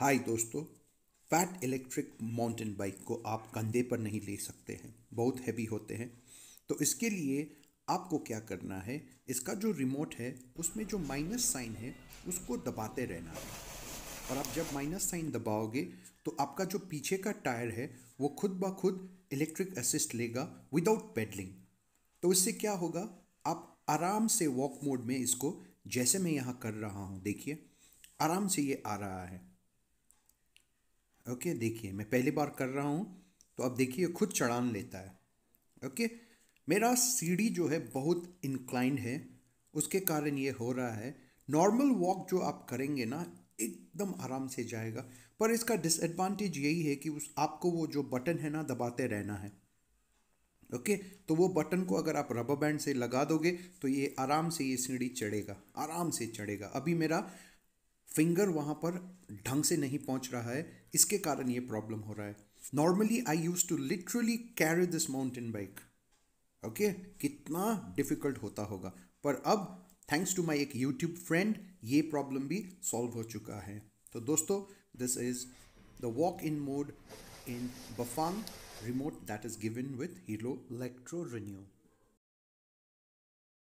हाय दोस्तों fat electric mountain bike को आप कंधे पर नहीं ले सकते हैं बहुत हैवी होते हैं तो इसके लिए आपको क्या करना है इसका जो रिमोट है उसमें जो माइनस साइन है उसको दबाते रहना है और आप जब माइनस साइन दबाओगे तो आपका जो पीछे का टायर है वो खुद ब खुद इलेक्ट्रिक असिस्ट लेगा विदाउट पेडलिंग तो इससे क्या होगा आप आराम से वॉक मोड में इसको जैसे मैं यहाँ कर रहा हूँ देखिए आराम से ये आ रहा है ओके देखिए मैं पहली बार कर रहा हूँ तो अब देखिए खुद चढ़ान लेता है ओके मेरा सीढ़ी जो है बहुत इंक्लाइंड है उसके कारण ये हो रहा है नॉर्मल वॉक जो आप करेंगे ना एकदम आराम से जाएगा पर इसका डिसएडवांटेज यही है कि उस आपको वो जो बटन है ना दबाते रहना है ओके तो वो बटन को अगर आप रबर बैंड से लगा दोगे तो ये आराम से ये सीढ़ी चढ़ेगा आराम से चढ़ेगा अभी मेरा फिंगर वहाँ पर ढंग से नहीं पहुँच रहा है इसके कारण ये प्रॉब्लम हो रहा है normally I use to literally carry this mountain bike okay कितना डिफिकल्ट होता होगा पर अब थैंक्स टू माई एक यूट्यूब फ्रेंड ये प्रॉब्लम भी सॉल्व हो चुका है तो दोस्तों this is the walk in mode in Bafang remote that is given with Hero electro renew